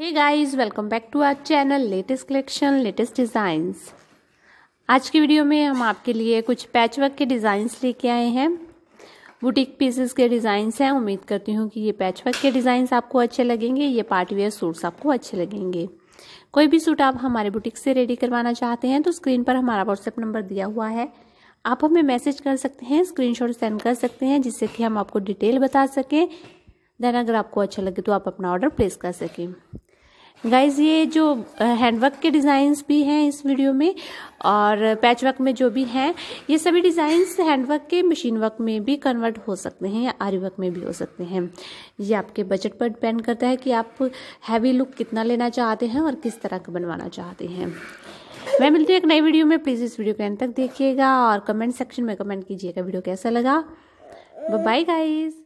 hey guys welcome back to our channel latest collection latest designs आज की video में हम आपके लिए कुछ पैचवर्क के डिज़ाइंस लेके आए हैं बुटीक पीसेस के डिज़ाइंस हैं उम्मीद करती हूँ कि ये पैचवर्क के डिज़ाइंस आपको अच्छे लगेंगे ये पार्टीवेयर सूट्स आपको अच्छे लगेंगे कोई भी सूट आप हमारे बुटीक से रेडी करवाना चाहते हैं तो स्क्रीन पर हमारा व्हाट्सएप नंबर दिया हुआ है आप हमें मैसेज कर सकते हैं स्क्रीनशॉट सेंड कर सकते हैं जिससे कि हम आपको डिटेल बता सकें देन अगर आपको अच्छा लगे तो आप अपना ऑर्डर प्लेस कर सकें गाइज ये जो हैंडवर्क के डिज़ाइंस भी हैं इस वीडियो में और पैचवर्क में जो भी हैं ये सभी डिज़ाइंस हैंडवर्क के मशीन वर्क में भी कन्वर्ट हो सकते हैं या आरी वर्क e में भी हो सकते हैं ये आपके बजट पर डिपेंड करता है कि आप हैवी लुक कितना लेना चाहते हैं और किस तरह का बनवाना चाहते हैं मैं मिलती हूँ एक नई वीडियो में प्लीज़ इस वीडियो के अंत तक देखिएगा और कमेंट सेक्शन में कमेंट कीजिएगा वीडियो कैसा लगा बाय गाइज़